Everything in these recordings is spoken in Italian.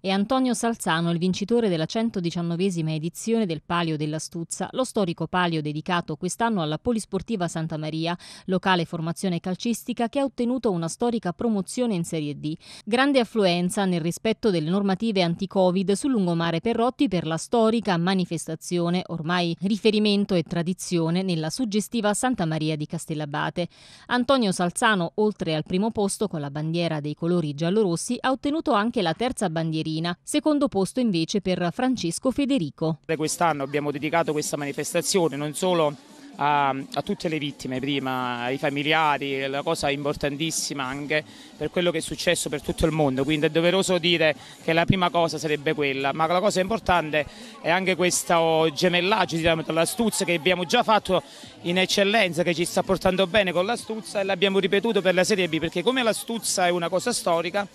e Antonio Salzano, il vincitore della 119esima edizione del Palio dell'Astuzza, lo storico palio dedicato quest'anno alla Polisportiva Santa Maria, locale formazione calcistica che ha ottenuto una storica promozione in Serie D. Grande affluenza nel rispetto delle normative anti-Covid sul lungomare Perrotti per la storica manifestazione, ormai riferimento e tradizione, nella suggestiva Santa Maria di Castellabate. Antonio Salzano, oltre al primo posto con la bandiera dei colori giallorossi, ha ottenuto anche la terza bandiera Caterina, secondo posto invece per Francesco Federico. Quest'anno abbiamo dedicato questa manifestazione non solo a, a, tutte le vittime prima, ai familiari, la cosa importantissima anche per quello che è successo per tutto il mondo, quindi è doveroso dire che la prima cosa sarebbe quella, ma la cosa importante è anche questo gemellaggio diciamo, tra l'astuzia che abbiamo già fatto in eccellenza, che ci sta portando bene con l'astuzia e l'abbiamo ripetuto per la Serie B, perché come l'astuzia è una cosa storica,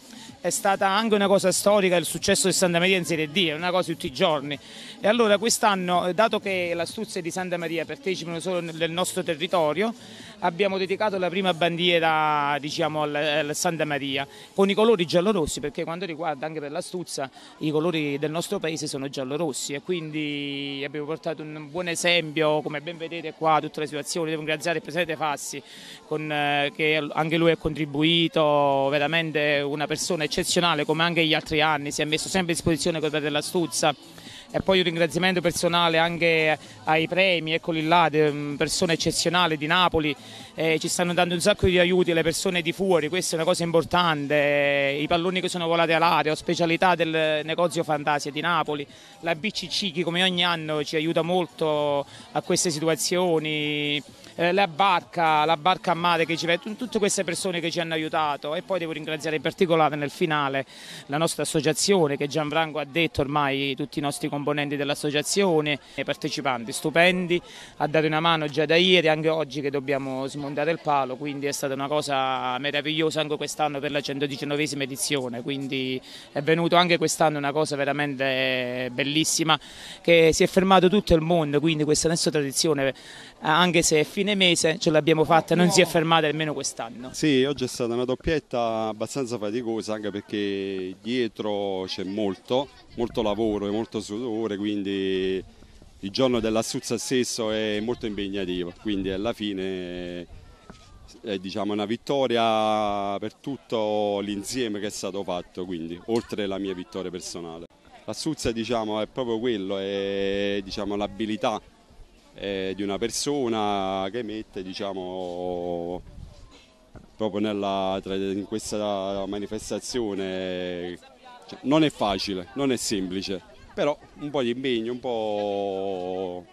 è stata anche una cosa storica il successo di Santa Maria in Serie D, è una cosa di tutti i giorni. E allora quest'anno, eh, dato che l'astuzia Struzia di Santa Maria partecipano solo nel nostro territorio, abbiamo dedicato la prima bandiera diciamo, alla Santa Maria con i colori giallorossi, perché quando riguarda anche per l'astuzia i colori del nostro paese sono giallorossi e quindi abbiamo portato un buon esempio, come ben vedete qua, tutta la situazione. Devo ringraziare il Presidente Fassi, con, eh, che anche lui ha contribuito, veramente una persona eccezionale eccezionale come anche gli altri anni, si è messo sempre a disposizione con il della Stuzza, e poi un ringraziamento personale anche ai premi, eccoli là, mm, persone eccezionali di Napoli, eh, ci stanno dando un sacco di aiuti alle persone di fuori, questa è una cosa importante, eh, i palloni che sono volati all'aria, specialità del negozio Fantasia di Napoli, la BCC che come ogni anno ci aiuta molto a queste situazioni, eh, la barca, la barca a mare che ci vede, tutte queste persone che ci hanno aiutato e poi devo ringraziare in particolare nel finale la nostra associazione che Gianfranco ha detto ormai tutti i nostri componenti dell'associazione, e eh, partecipanti stupendi, ha dato una mano già da ieri, anche oggi che dobbiamo smontare il palo, quindi è stata una cosa meravigliosa anche quest'anno per la 119esima edizione, quindi è venuto anche quest'anno una cosa veramente bellissima che si è fermato tutto il mondo, quindi questa nostra tradizione, anche se è fine mese, ce l'abbiamo fatta, non si è fermata nemmeno quest'anno. Sì, oggi è stata una doppietta abbastanza faticosa anche perché dietro c'è molto molto lavoro e molto sudore, quindi il giorno dell'Assuzza stesso è molto impegnativo, quindi alla fine è diciamo, una vittoria per tutto l'insieme che è stato fatto, quindi oltre alla mia vittoria personale. L'assuzza diciamo, è proprio quello, è diciamo, l'abilità eh, di una persona che mette diciamo, proprio nella, in questa manifestazione cioè, non è facile, non è semplice, però un po' di impegno, un po'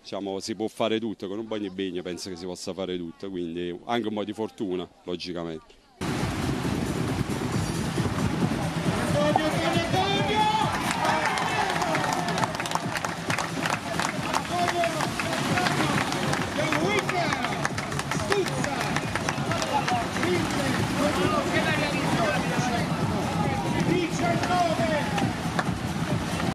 diciamo, si può fare tutto, con un po' di impegno penso che si possa fare tutto, quindi anche un po' di fortuna, logicamente.